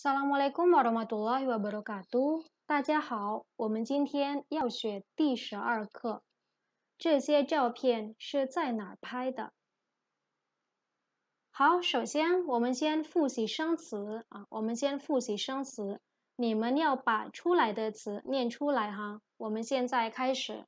Assalamualaikum m r 萨 l 摩雷贡玛罗玛 a 拉伊瓦布拉嘎都，大家好，我们今天要学第十二课。这些照片是在哪儿拍的？好，首先我们先复习生词啊，我们先复习生词，你们要把出来的词念出来哈。我们现在开始。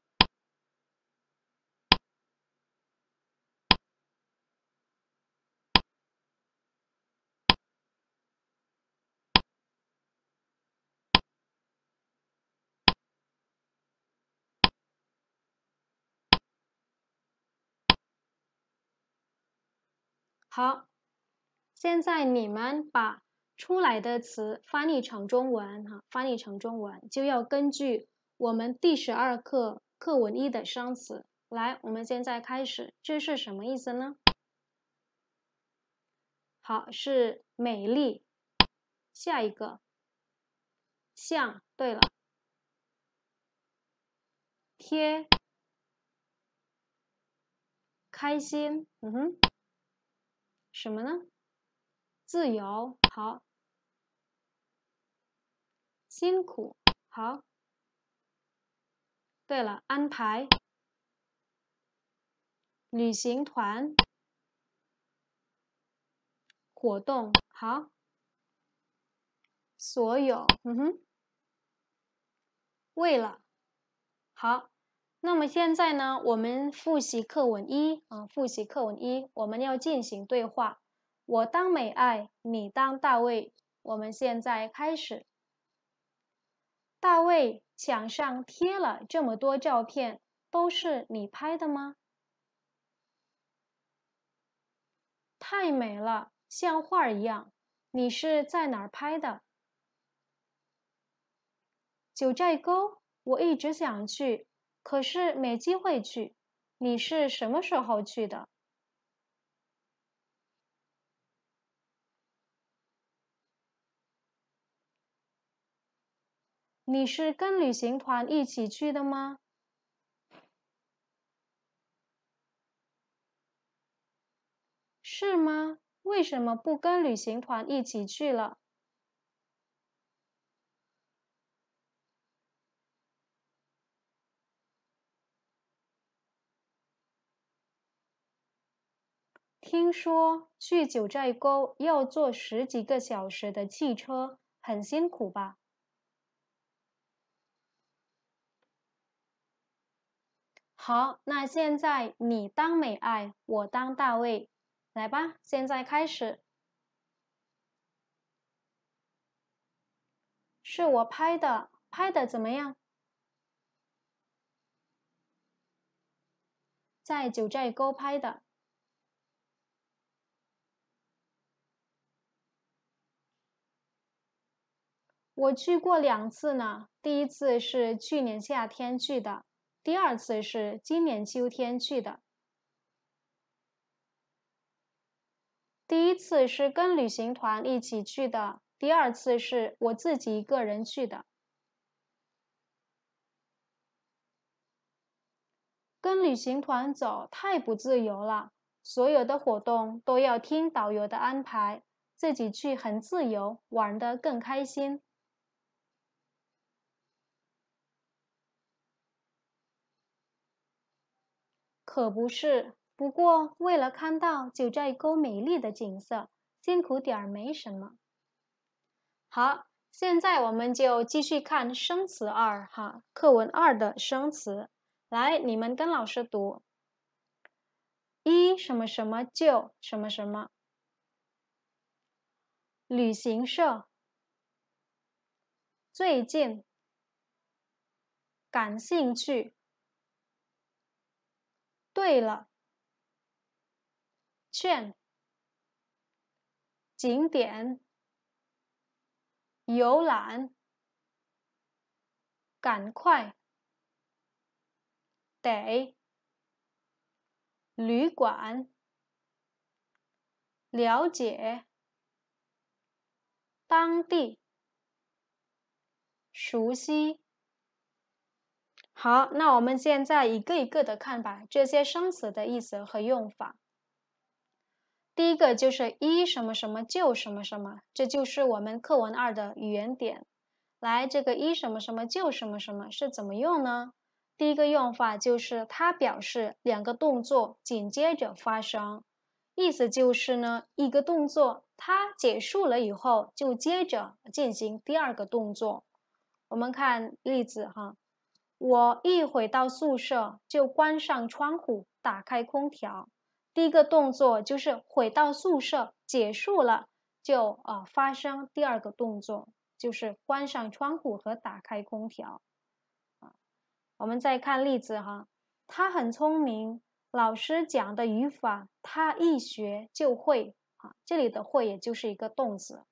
好，现在你们把出来的词翻译成中文，哈，翻译成中文就要根据我们第十二课课文一的生词来。我们现在开始，这是什么意思呢？好，是美丽。下一个，像，对了，贴，开心，嗯哼。什么呢？自由好，辛苦好。对了，安排旅行团活动好，所有嗯哼，为了好。那么现在呢？我们复习课文一啊，复习课文一，我们要进行对话。我当美爱，你当大卫。我们现在开始。大卫，墙上贴了这么多照片，都是你拍的吗？太美了，像画一样。你是在哪儿拍的？九寨沟，我一直想去。可是没机会去，你是什么时候去的？你是跟旅行团一起去的吗？是吗？为什么不跟旅行团一起去了？听说去九寨沟要坐十几个小时的汽车，很辛苦吧？好，那现在你当美爱，我当大卫，来吧，现在开始。是我拍的，拍的怎么样？在九寨沟拍的。我去过两次呢，第一次是去年夏天去的，第二次是今年秋天去的。第一次是跟旅行团一起去的，第二次是我自己一个人去的。跟旅行团走太不自由了，所有的活动都要听导游的安排，自己去很自由，玩的更开心。可不是，不过为了看到九寨沟美丽的景色，辛苦点儿没什么。好，现在我们就继续看生词二哈，课文二的生词。来，你们跟老师读：一什么什么就什么什么。旅行社，最近，感兴趣。对了，券、景点、游览、赶快、得、旅馆、了解、当地、熟悉。好，那我们现在一个一个的看吧，这些“生词的意思和用法。第一个就是“一什么什么就什么什么”，这就是我们课文二的语言点。来，这个“一什么什么就什么什么”是怎么用呢？第一个用法就是它表示两个动作紧接着发生，意思就是呢，一个动作它结束了以后，就接着进行第二个动作。我们看例子哈。我一回到宿舍就关上窗户，打开空调。第一个动作就是回到宿舍，结束了就啊发生第二个动作就是关上窗户和打开空调。啊，我们再看例子哈，他很聪明，老师讲的语法他一学就会啊。这里的“会”也就是一个动词。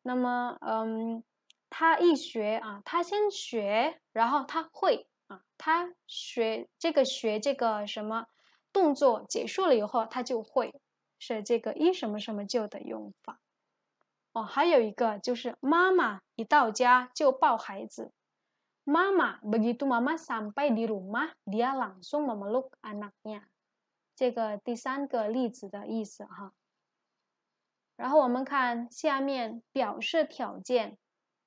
那么，嗯。他一学啊，他先学，然后他会啊，他学这个学这个什么动作结束了以后，他就会，是这个一什么什么就的用法哦。还有一个就是妈妈一到家就抱孩子，Mama begitu mama sampai di rumah dia langsung memeluk anaknya，这个第三个例子的意思哈。然后我们看下面表示条件。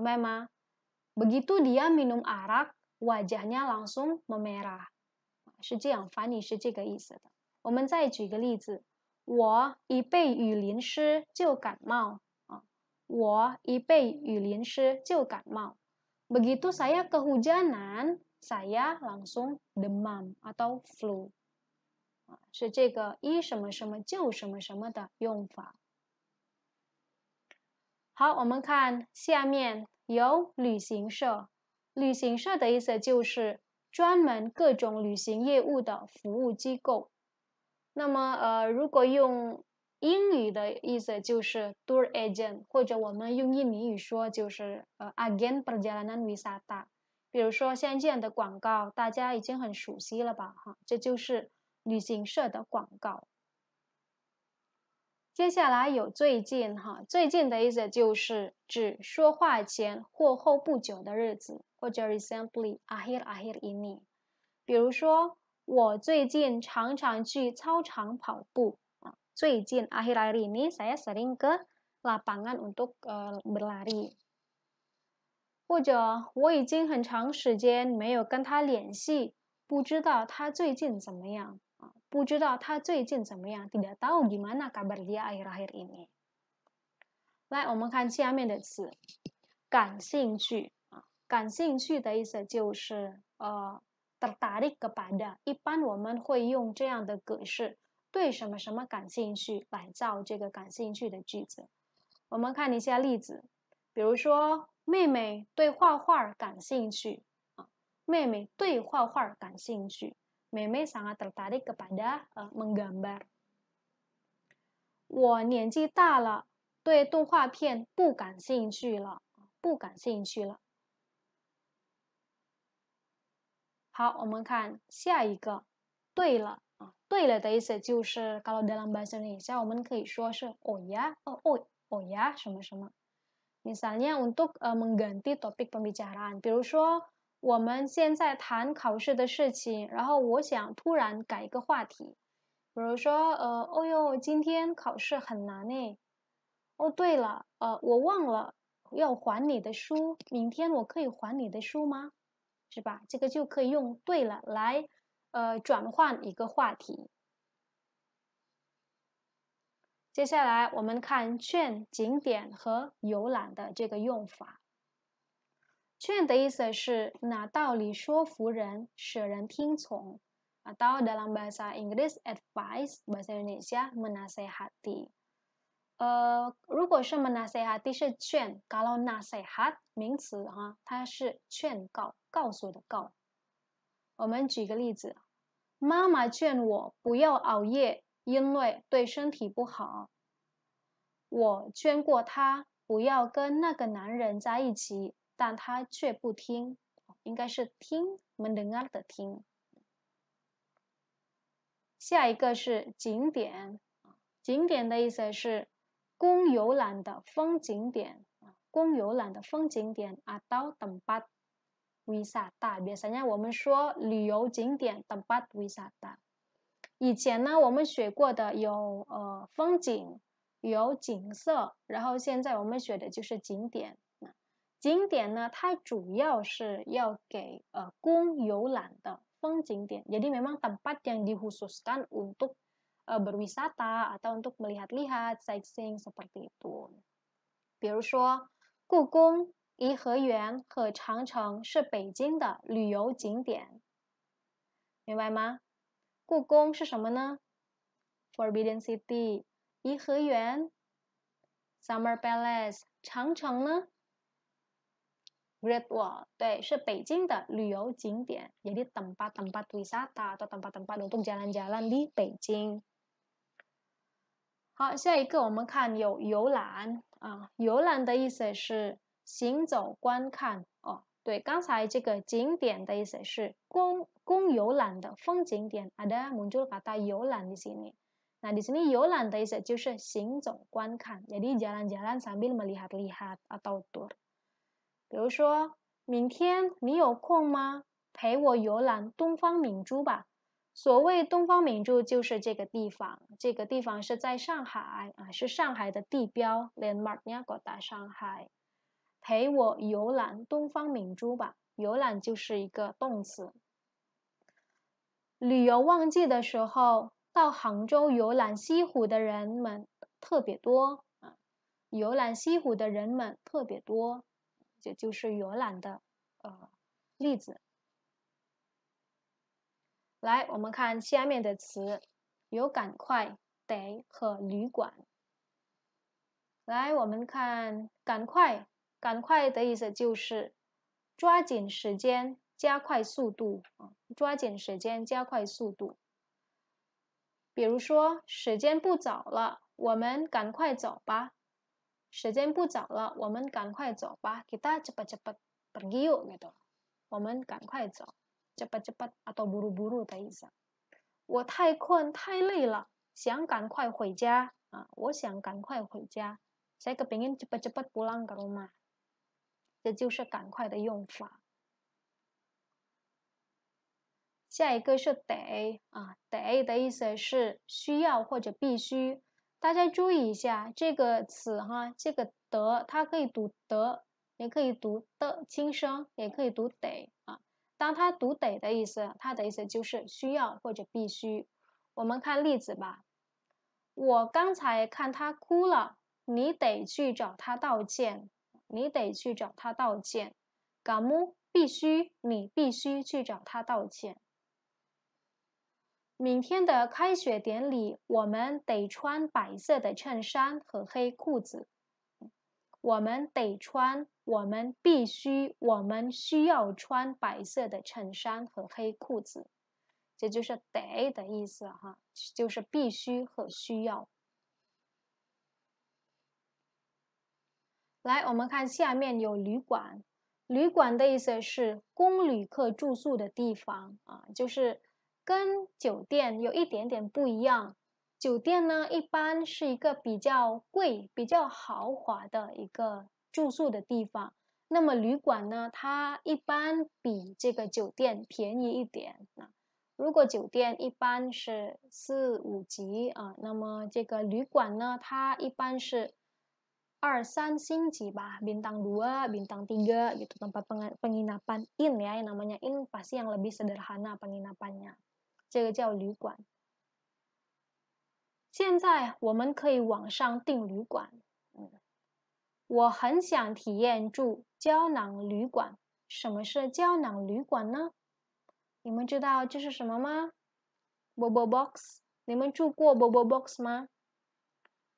Mema. Begitu dia minum arak, wajahnya langsung memerah. 是这样，翻译是这个意思的。我们再举个例子：我一被雨淋湿就感冒啊，我一被雨淋湿就感冒。Begitu saya kehujanan, saya langsung demam atau flu。啊，是这个一什么什么就什么什么的用法。好，我们看下面有旅行社。旅行社的意思就是专门各种旅行业务的服务机构。那么，呃，如果用英语的意思就是 tour agent，或者我们用印尼语说就是呃 agen perjalanan wisata。比如说像这样的广告，大家已经很熟悉了吧？哈，这就是旅行社的广告。接下来有最近哈，最近的意思就是指说话前或后不久的日子，或者 r e c e n t l y a k h i r a k h i r ini。比如说，我最近常常去操场跑步啊，最近 akhir-akhir ini saya sering ke lapangan untuk 呃 berlari。或者我已经很长时间没有跟他联系，不知道他最近怎么样。不知道他最近怎么样，tidak tahu gimana 来，我们看下面的词，感兴趣啊，感兴趣的意思就是呃 t e r t a r 一般我们会用这样的格式，对什么什么感兴趣来造这个感兴趣的句子。我们看一下例子，比如说妹妹对画画感兴趣啊，妹妹对画画感兴趣。Meme sangat tertarik kepada uh, menggambar. 我年纪大了，对动画片不感兴趣了，不感兴趣了。好，我们看下一个。对了啊，对了的意思就是 kalau dalam bahasa Indonesia 我们可以说是 oh ya oh oh oh ya 什么什么。Misalnya untuk eh, mengganti topik pembicaraan，比如说我们现在谈考试的事情，然后我想突然改一个话题，比如说，呃，哦哟，今天考试很难呢。哦，对了，呃，我忘了要还你的书，明天我可以还你的书吗？是吧？这个就可以用对了来，呃，转换一个话题。接下来我们看“券景点和游览的这个用法。劝的意思是拿道理说服人，使人听从。啊，到，dalam bahasa Inggris advice，bahasa Indonesia menasehati。呃，如果是 menasehati 是劝，kalau nasihat 名词哈，它是劝告，告诉的告。我们举个例子，妈妈劝我不要熬夜，因为对身体不好。我劝过他不要跟那个男人在一起。但他却不听，应该是听，闷闷安的听。下一个是景点，景点的意思是供游览的风景点，供游览的风景点。阿刀等巴维萨达，别想念我们说旅游景点等巴维萨达。以前呢，我们学过的有呃风景，有景色，然后现在我们学的就是景点。景点呢，它主要是要给呃公游览的风景点，jadi memang tempat yang dikhususkan untuk berwisata atau untuk melihat-lihat sightseeing seperti itu。比如说，故宫、颐和园、和长城是北京的旅游景点，明白吗？故宫是什么呢？Forbidden City，颐和园，Summer Palace，长城呢？Great Wall，对，是北京的旅游景点. tempat-tempat wisata atau tempat-tempat untuk jalan-jalan di Beijing. 好，下一个我们看有游览啊，游览的意思是行走、观看哦。对，刚才这个景点的意思是公公游览的风景点，ada muncul kata 游览 di sini. di sini yolan jalan jalan-jalan sambil melihat-lihat atau tour. 比如说明天你有空吗？陪我游览东方明珠吧。所谓东方明珠就是这个地方，这个地方是在上海啊，是上海的地标 landmark 呀，各大上海。陪我游览东方明珠吧。游览就是一个动词。旅游旺季的时候，到杭州游览西湖的人们特别多啊。游览西湖的人们特别多。这就是游览的呃例子。来，我们看下面的词：有“赶快”、“得”和“旅馆”。来，我们看“赶快”、“赶快”的意思就是抓紧时间、加快速度抓紧时间、加快速度。比如说，时间不早了，我们赶快走吧。时间不早了，我们赶快走吧。kita cepat cepat pergiu gitu，我们赶快走，cepat cepat，或者 buru buru 的意思。我太困太累了，想赶快回家啊！我想赶快回家，saya kau ingin cepat cepat pulang，嘛，这就是赶快的用法。下一个是得啊，得的意思是需要或者必须。大家注意一下这个词哈，这个得，它可以读得，也可以读的轻声，也可以读得啊。当它读得的意思，它的意思就是需要或者必须。我们看例子吧。我刚才看他哭了，你得去找他道歉，你得去找他道歉。必须，你必须去找他道歉。明天的开学典礼，我们得穿白色的衬衫和黑裤子。我们得穿，我们必须，我们需要穿白色的衬衫和黑裤子。这就是“得”的意思哈，就是必须和需要。来，我们看下面有旅馆。旅馆的意思是供旅客住宿的地方啊，就是。跟酒店有一点点不一样，酒店呢一般是一个比较贵、比较豪华的一个住宿的地方。那么旅馆呢，它一般比这个酒店便宜一点。如果酒店一般是四五级啊，那么这个旅馆呢，它一般是二三星级吧，Bintang dua, Bintang tiga, gitu tempat penginapan in ya, yang namanya in pasti yang lebih sederhana penginapannya。这个叫旅馆。现在我们可以网上订旅馆。嗯，我很想体验住胶囊旅馆。什么是胶囊旅馆呢？你们知道这是什么吗？Bobo Box，你们住过 Bobo Box 吗？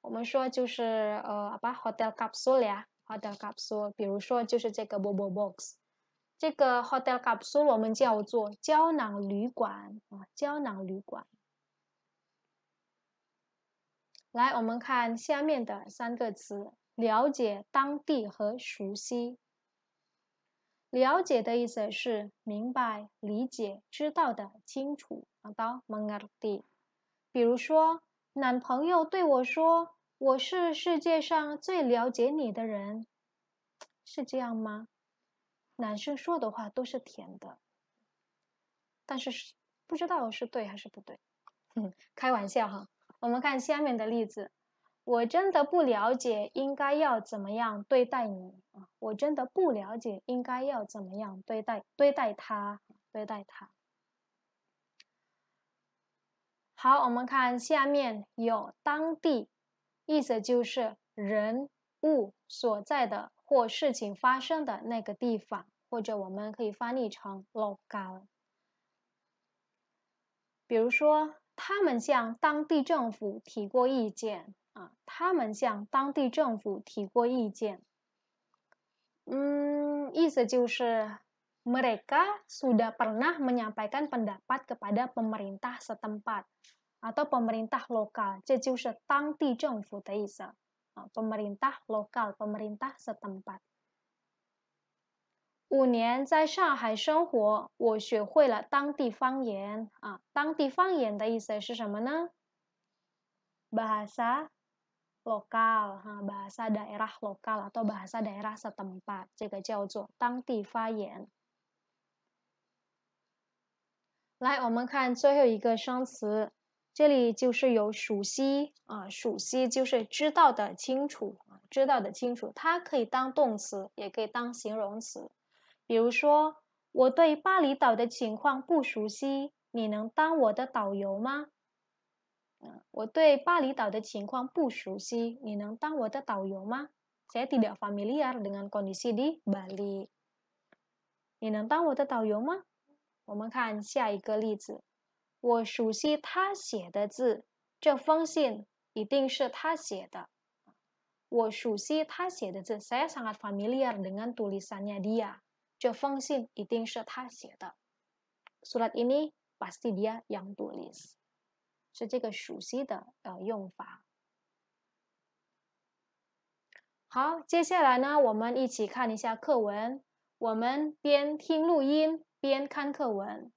我们说就是呃，把 Hotel Capsule 呀，Hotel Capsule，比如说就是这个 Bobo Box。这个 hotel capsule 我们叫做胶囊旅馆啊，胶囊旅馆。来，我们看下面的三个词：了解当地和熟悉。了解的意思是明白、理解、知道的清楚，啊，到 m n g i 比如说，男朋友对我说：“我是世界上最了解你的人。”是这样吗？男生说的话都是甜的，但是不知道是对还是不对，嗯，开玩笑哈。我们看下面的例子，我真的不了解应该要怎么样对待你啊，我真的不了解应该要怎么样对待对待他对待他。好，我们看下面有当地，意思就是人物所在的。或事情发生的那个地方，或者我们可以翻译成 “local”。比如说，他们向当地政府提过意见啊，他们向当地政府提过意见。嗯，意思就是 “mereka sudah pernah menyampaikan pendapat kepada pemerintah setempat” 或者 “pemerintah lokal”，这就是当地政府的意思。Eh, pemerintah lokal, pemerintah setempat. 五年在上海生活，我学会了当地方言啊。当地方言的意思是什么呢？bahasa lokal Bahasa daerah lokal atau bahasa daerah setempat，这个叫做当地方言。来，我们看最后一个生词这里就是有熟悉啊，熟悉就是知道的清楚，知道的清楚，它可以当动词，也可以当形容词。比如说，我对巴厘岛的情况不熟悉，你能当我的导游吗？嗯，我对巴厘岛的情况不熟悉，你能当我的导游吗？Saya tidak familiar dengan kondisi di Bali。你能当我的导游吗？我们看下一个例子。我熟悉他写的字，这封信一定是他写的。我熟悉他写的字，saya sangat familiar dengan tulisannya dia。这封信一定是他写的，这封信一 surat ini pasti dia yang tulis，是这个熟悉的呃用法。好，接下来呢，我们一起看一下课文，我们边听录音边看课文。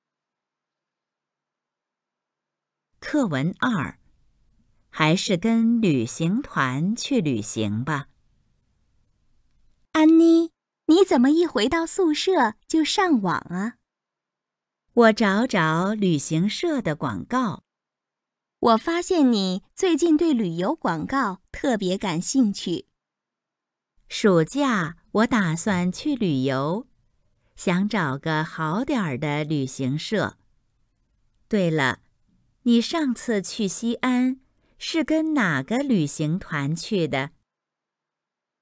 课文二，还是跟旅行团去旅行吧。安妮，你怎么一回到宿舍就上网啊？我找找旅行社的广告。我发现你最近对旅游广告特别感兴趣。暑假我打算去旅游，想找个好点儿的旅行社。对了。你上次去西安是跟哪个旅行团去的？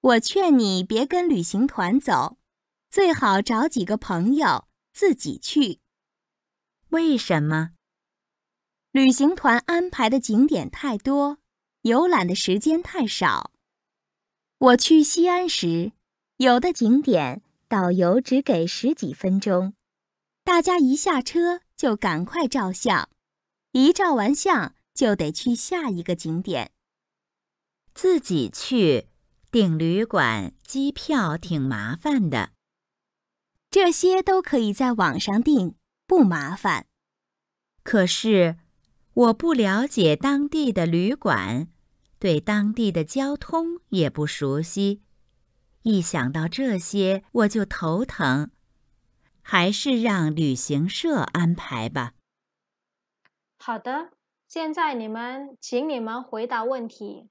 我劝你别跟旅行团走，最好找几个朋友自己去。为什么？旅行团安排的景点太多，游览的时间太少。我去西安时，有的景点导游只给十几分钟，大家一下车就赶快照相。一照完相就得去下一个景点。自己去订旅馆、机票挺麻烦的，这些都可以在网上订，不麻烦。可是我不了解当地的旅馆，对当地的交通也不熟悉，一想到这些我就头疼，还是让旅行社安排吧。好的，现在你们，请你们回答问题。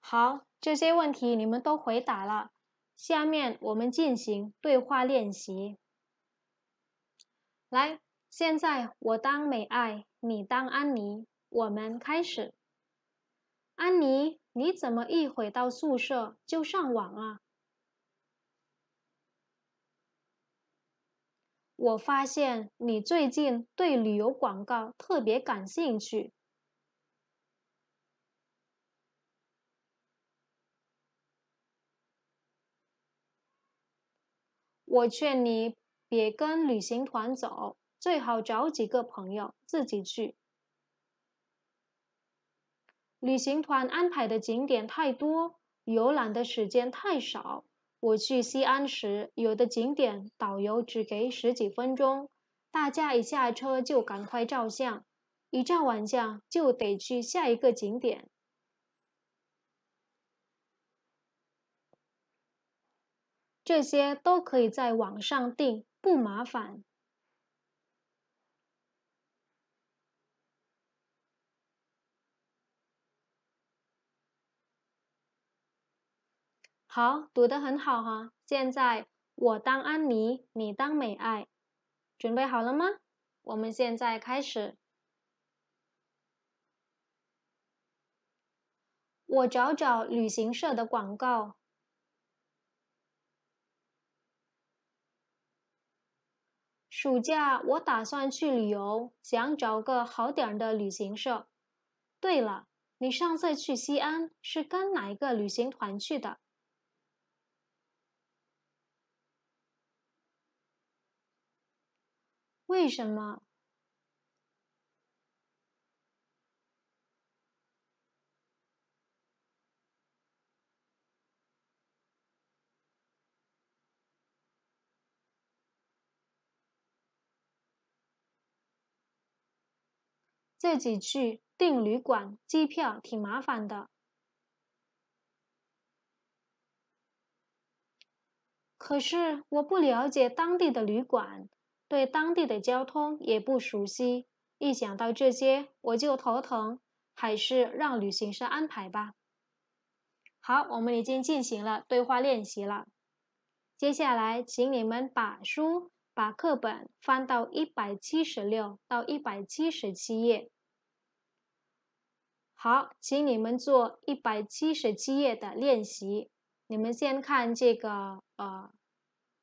好，这些问题你们都回答了。下面我们进行对话练习。来，现在我当美爱，你当安妮，我们开始。安妮，你怎么一回到宿舍就上网啊？我发现你最近对旅游广告特别感兴趣。我劝你别跟旅行团走，最好找几个朋友自己去。旅行团安排的景点太多，游览的时间太少。我去西安时，有的景点导游只给十几分钟，大家一下车就赶快照相，一照完相就得去下一个景点。这些都可以在网上订，不麻烦。好，读的很好哈。现在我当安妮，你当美爱，准备好了吗？我们现在开始。我找找旅行社的广告。暑假我打算去旅游，想找个好点儿的旅行社。对了，你上次去西安是跟哪一个旅行团去的？为什么？这几句订旅馆、机票挺麻烦的。可是我不了解当地的旅馆。对当地的交通也不熟悉，一想到这些我就头疼，还是让旅行社安排吧。好，我们已经进行了对话练习了，接下来请你们把书、把课本翻到一百七十六到一百七十七页。好，请你们做一百七十七页的练习。你们先看这个，呃。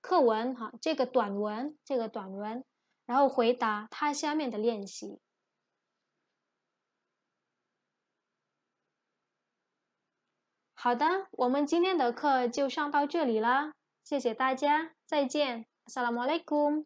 课文，哈，这个短文，这个短文，然后回答它下面的练习。好的，我们今天的课就上到这里啦，谢谢大家，再见，Assalamualaikum。